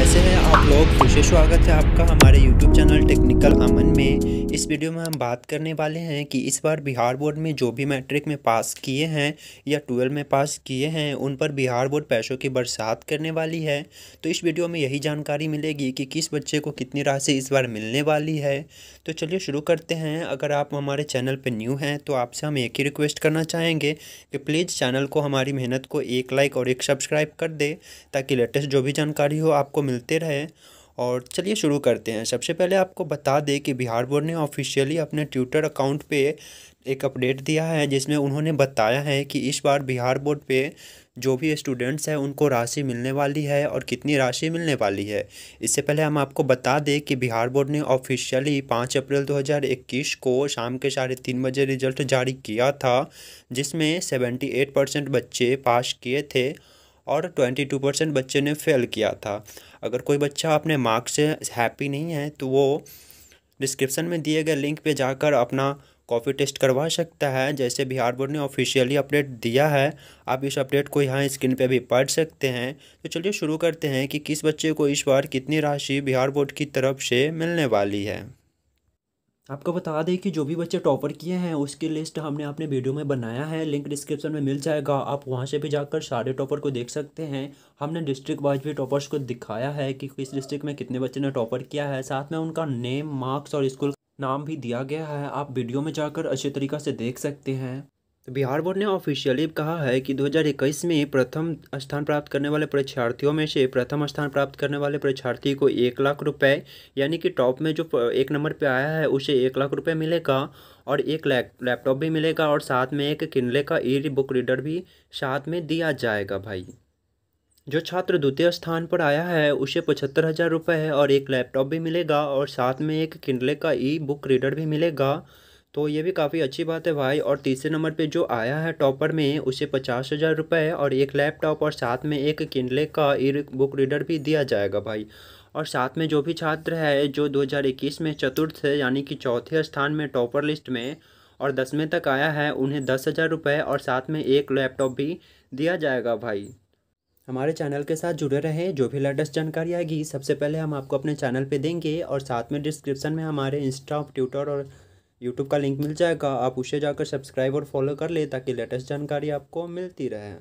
कैसे हैं आप लोग विशेष स्वागत है आपका हमारे YouTube चैनल टेक्निकल अमन इस वीडियो में हम बात करने वाले हैं कि इस बार बिहार बोर्ड में जो भी मैट्रिक में पास किए हैं या ट्वेल्व में पास किए हैं उन पर बिहार बोर्ड पैसों की बरसात करने वाली है तो इस वीडियो में यही जानकारी मिलेगी कि किस बच्चे को कितनी राशि इस बार मिलने वाली है तो चलिए शुरू करते हैं अगर आप हमारे चैनल पर न्यू हैं तो आपसे हम एक ही रिक्वेस्ट करना चाहेंगे कि प्लीज़ चैनल को हमारी मेहनत को एक लाइक और एक सब्सक्राइब कर दे ताकि लेटेस्ट जो भी जानकारी हो आपको मिलते रहे और चलिए शुरू करते हैं सबसे पहले आपको बता दें कि बिहार बोर्ड ने ऑफिशियली अपने ट्विटर अकाउंट पे एक अपडेट दिया है जिसमें उन्होंने बताया है कि इस बार बिहार बोर्ड पे जो भी स्टूडेंट्स हैं उनको राशि मिलने वाली है और कितनी राशि मिलने वाली है इससे पहले हम आपको बता दें कि बिहार बोर्ड ने ऑफिशियली पाँच अप्रैल 2021 को शाम के साढ़े तीन बजे रिजल्ट जारी किया था जिसमें एट परसेंट बच्चे पास किए थे और 22 परसेंट बच्चे ने फेल किया था अगर कोई बच्चा अपने मार्क्स से हैप्पी नहीं है तो वो डिस्क्रिप्शन में दिए गए लिंक पे जाकर अपना कॉपी टेस्ट करवा सकता है जैसे बिहार बोर्ड ने ऑफिशियली अपडेट दिया है आप इस अपडेट को यहाँ स्क्रीन पे भी पढ़ सकते हैं तो चलिए शुरू करते हैं कि किस बच्चे को इस बार कितनी राशि बिहार बोर्ड की तरफ से मिलने वाली है आपको बता दें कि जो भी बच्चे टॉपर किए हैं उसकी लिस्ट हमने अपने वीडियो में बनाया है लिंक डिस्क्रिप्शन में मिल जाएगा आप वहाँ से भी जाकर सारे टॉपर को देख सकते हैं हमने डिस्ट्रिक्ट वाइज भी टॉपर्स को दिखाया है कि किस डिस्ट्रिक्ट में कितने बच्चे ने टॉपर किया है साथ में उनका नेम मार्क्स और स्कूल नाम भी दिया गया है आप वीडियो में जाकर अच्छे तरीक़ा से देख सकते हैं बिहार बोर्ड ने ऑफिशियली कहा है कि 2021 में प्रथम स्थान प्राप्त करने वाले परीक्षार्थियों में से प्रथम स्थान प्राप्त करने वाले परीक्षार्थी को एक लाख रुपए यानी कि टॉप में जो एक नंबर पे आया है उसे एक लाख रुपए मिलेगा और एक लैपटॉप भी मिलेगा और साथ में एक किनले का ई बुक रीडर भी साथ में दिया जाएगा भाई जो छात्र द्वितीय स्थान पर आया है उसे पचहत्तर हज़ार रुपये है और एक लैपटॉप भी मिलेगा और साथ में एक किंडले का ई बुक रीडर भी मिलेगा तो ये भी काफ़ी अच्छी बात है भाई और तीसरे नंबर पे जो आया है टॉपर में उसे पचास हज़ार रुपये और एक लैपटॉप और साथ में एक किंडले का ई बुक रीडर भी दिया जाएगा भाई और साथ में जो भी छात्र है जो 2021 में चतुर्थ है यानी कि चौथे स्थान में टॉपर लिस्ट में और दसवें तक आया है उन्हें दस हज़ार रुपये और साथ में एक लैपटॉप भी दिया जाएगा भाई हमारे चैनल के साथ जुड़े रहें जो भी लेटेस्ट जानकारी आएगी सबसे पहले हम आपको अपने चैनल पे देंगे और साथ में डिस्क्रिप्शन में हमारे इंस्टा ट्विटर और यूट्यूब का लिंक मिल जाएगा आप उसे जाकर सब्सक्राइब और फॉलो कर ले ताकि लेटेस्ट जानकारी आपको मिलती रहे